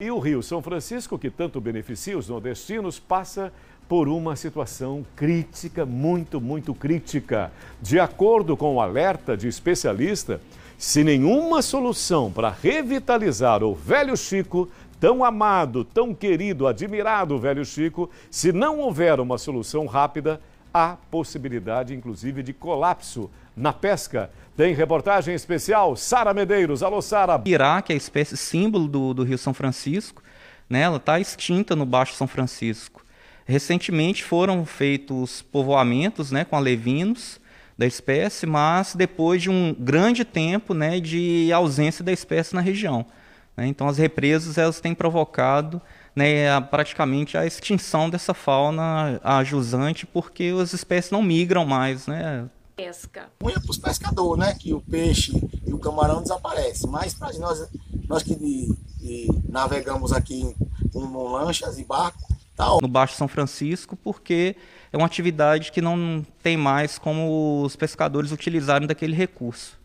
E o Rio São Francisco, que tanto beneficia os nordestinos, passa por uma situação crítica, muito, muito crítica. De acordo com o alerta de especialista, se nenhuma solução para revitalizar o velho Chico, tão amado, tão querido, admirado velho Chico, se não houver uma solução rápida, há possibilidade, inclusive, de colapso na pesca. Tem reportagem especial, Sara Medeiros. Alô, Sara. Pirá que é a espécie símbolo do, do Rio São Francisco, né, ela está extinta no Baixo São Francisco. Recentemente foram feitos povoamentos né, com alevinos da espécie, mas depois de um grande tempo né, de ausência da espécie na região. Né? Então, as represas elas têm provocado né, a, praticamente a extinção dessa fauna a jusante, porque as espécies não migram mais. Né? Pesca. Punha é para os pescadores, né, que o peixe e o camarão desaparecem, mas para nós, nós que de, de navegamos aqui com lanchas e barcos, tá no Baixo São Francisco, porque é uma atividade que não tem mais como os pescadores utilizarem daquele recurso.